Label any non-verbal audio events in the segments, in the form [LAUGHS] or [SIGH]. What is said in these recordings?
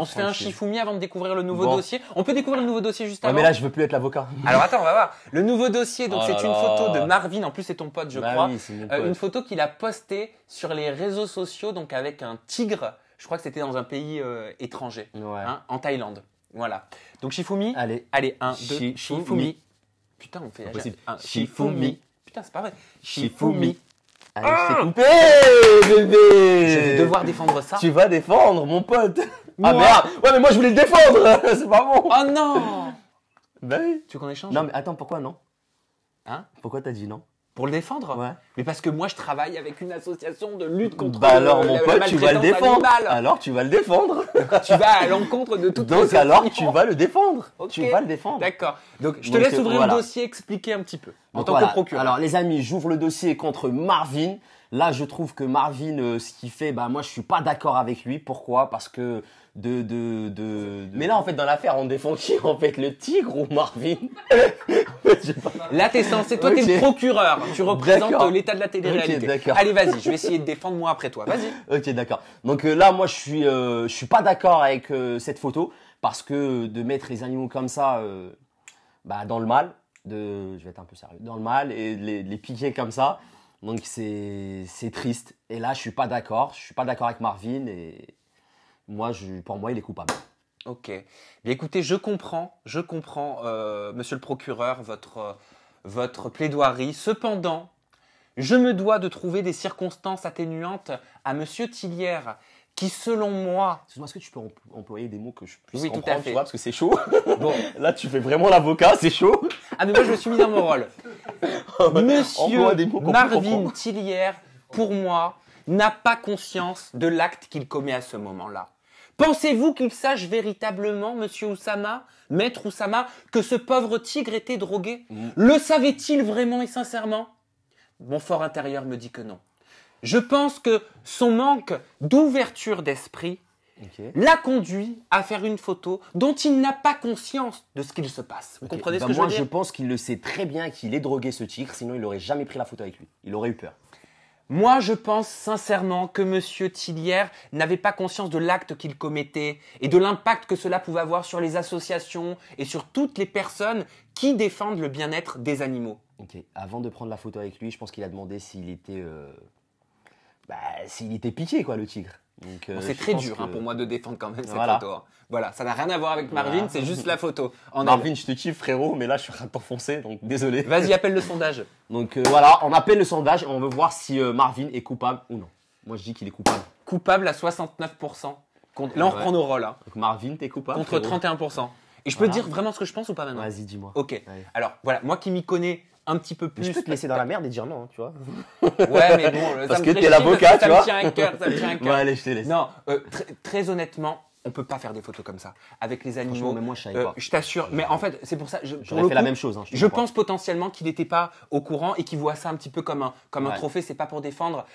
On se fait un chifoumi avant de découvrir le nouveau dossier. On peut découvrir le nouveau dossier juste ouais, mais là, je veux plus être l'avocat. [LAUGHS] Alors attends, on va voir. Le nouveau dossier, donc oh c'est une photo de Marvin. En plus, c'est ton pote, je bah crois. Euh, pote. une photo qu'il a postée sur les réseaux sociaux, donc avec un tigre. Je crois que c'était dans un pays euh, étranger, ouais. Hein, en Thaïlande. Voilà. Donc Chifoumi Allez, allez, un, Sh deux, Shifumi. Putain, on fait. Impossible. Un, Shifumi. Putain, c'est pas vrai. Shifumi. Allez, c'est coupé, ah bébé. Je vais devoir défendre ça. Tu vas défendre, mon pote. Ah merde Ouais, mais moi je voulais le défendre [LAUGHS] C'est pas bon Oh non Bah oui Tu veux qu'on échange Non, mais attends, pourquoi non Hein Pourquoi t'as dit non pour le défendre ouais. Mais parce que moi, je travaille avec une association de lutte contre bah alors, mon pote, tu vas le défendre. Alors, tu vas le défendre. tu vas à l'encontre de toute Donc, alors, tu vas le défendre. Tu vas le défendre. D'accord. Donc, je te laisse ouvrir le dossier, expliquer un petit peu en tant que procureur. Alors, les amis, j'ouvre le dossier contre Marvin. Là, je trouve que Marvin, euh, ce qu'il fait, bah, moi, je suis pas d'accord avec lui. Pourquoi Parce que de, de, de, Mais là, en fait, dans l'affaire, on défend qui En fait, le tigre ou Marvin [LAUGHS] [LAUGHS] Là, t'es censé, toi, t'es le procureur. Tu représentes euh, l'état de la télé-réalité. Allez, vas-y, je vais essayer de défendre moi après toi. Vas-y. [LAUGHS] Ok, d'accord. Donc euh, là, moi, je suis, euh, je suis pas d'accord avec cette photo parce que de mettre les animaux comme ça, bah, dans le mal, de, je vais être un peu sérieux, dans le mal et les, piquer comme ça. Donc c'est, c'est triste. Et là, je suis pas d'accord. Je suis pas d'accord avec Marvin et moi, je, pour moi, il est coupable. Ok. Bien écoutez, je comprends, je comprends, euh, monsieur le procureur, votre, euh, votre plaidoirie. Cependant, je me dois de trouver des circonstances atténuantes à monsieur Tillière qui selon moi. Excuse-moi, est-ce que tu peux employer des mots que je puisse oui, comprendre, parce que c'est chaud. [LAUGHS] Bon. Là, tu fais vraiment l'avocat, c'est chaud. Ah, mais moi, je me suis mis dans mon rôle. [LAUGHS] Monsieur Marvin Tillière, pour moi, n'a pas conscience de l'acte qu'il commet à ce moment-là. Pensez-vous qu'il sache véritablement, monsieur Oussama, maître Oussama, que ce pauvre tigre était drogué mm. Le savait-il vraiment et sincèrement Mon fort intérieur me dit que non. Je pense que son manque d'ouverture d'esprit l'a conduit à faire une photo dont il n'a pas conscience de ce qu'il se passe. Vous comprenez ce bah, que je veux dire Moi, je pense qu'il le sait très bien qu'il est drogué ce tigre, sinon il n'aurait jamais pris la photo avec lui. Il aurait eu peur. Moi, je pense sincèrement que M. Tillière n'avait pas conscience de l'acte qu'il commettait et de l'impact que cela pouvait avoir sur les associations et sur toutes les personnes qui défendent le bien-être des animaux. Ok, avant de prendre la photo avec lui, je pense qu'il a demandé s'il était euh, bah, s'il était piqué, quoi, le tigre. Euh, c'est très dur hein, pour moi de défendre quand même cette photo. Hein. Voilà, ça n'a rien à voir avec Marvin, c'est juste la photo. En Marvin, je te kiffe frérot, mais là je suis en train de donc désolé. Vas-y, appelle le sondage. donc euh, voilà, on appelle le sondage et on veut voir si euh, Marvin est coupable ou non. Moi je dis qu'il est coupable. Coupable à 69%. Contre... Là on reprend nos rôles. Hein. Marvin, t'es coupable. Contre 31%. Et je peux dire vraiment ce que je pense ou pas maintenant Vas-y, dis-moi. Ok. Alors voilà, moi qui m'y connais un petit peu plus. te laisser dans la merde et dire non, tu vois. ouais, mais bon, [LAUGHS] parce que t'es l'avocat, tu vois. Ça me tient cœur, ça me tient allez, je te laisse. Non, euh, très, honnêtement, on peut pas faire des photos comme ça avec les animaux. Mais moi, je euh, t'assure. Mais en fait, c'est pour ça. Je, J'aurais fait la même chose. Hein, je, pense potentiellement qu'il n'était pas au courant et qu'il voit ça un petit peu comme un comme un trophée. C'est pas pour défendre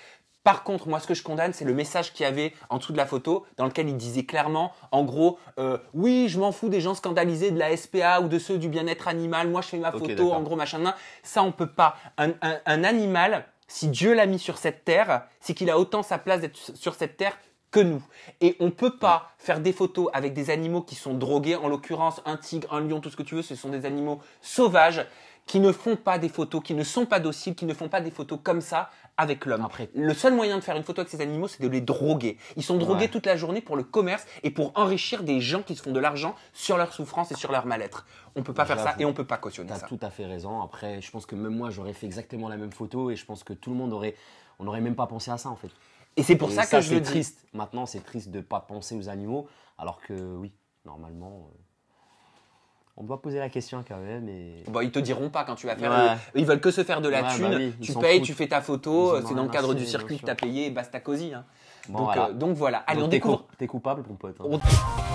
par contre, moi, ce que je condamne, c'est le message qu'il y avait en dessous de la photo, dans lequel il disait clairement, en gros, euh, oui, je m'en fous des gens scandalisés de la SPA ou de ceux du bien-être animal. Moi, je fais ma photo, en gros, machin. Ça, on peut pas. Un, un animal, si Dieu l'a mis sur cette terre, c'est qu'il a autant sa place d'être sur cette terre que nous. Et on ne peut pas faire des photos avec des animaux qui sont drogués, en l'occurrence un tigre, un lion, tout ce que tu veux, ce sont des animaux sauvages qui ne font pas des photos, qui ne sont pas dociles, qui ne font pas des photos comme ça avec l'homme. Après, Le seul moyen de faire une photo avec ces animaux, c'est de les droguer. Ils sont drogués toute la journée pour le commerce et pour enrichir des gens qui se font de l'argent sur leur souffrance et sur leur mal-être. On ne peut pas faire ça et on ne peut pas cautionner as tout à fait raison. Après, je pense que même moi, j'aurais fait exactement la même photo et je pense que tout le monde aurait, on n'aurait même pas pensé à ça en fait. Et c'est pour ça, que je le triste. Maintenant, c'est triste de ne pas penser aux animaux alors que oui, normalement. Euh, on doit poser la question quand même. Et... Bon, bah, ils te diront pas quand tu vas faire. Ils veulent que se faire de la tune bah thune. tu payes, tu fais ta photo. C'est dans le cadre du circuit que tu as payé. Basta cosy. Hein. Euh, donc, voilà. donc, Allez, on découvre. T'es coupable, mon pote. Hein.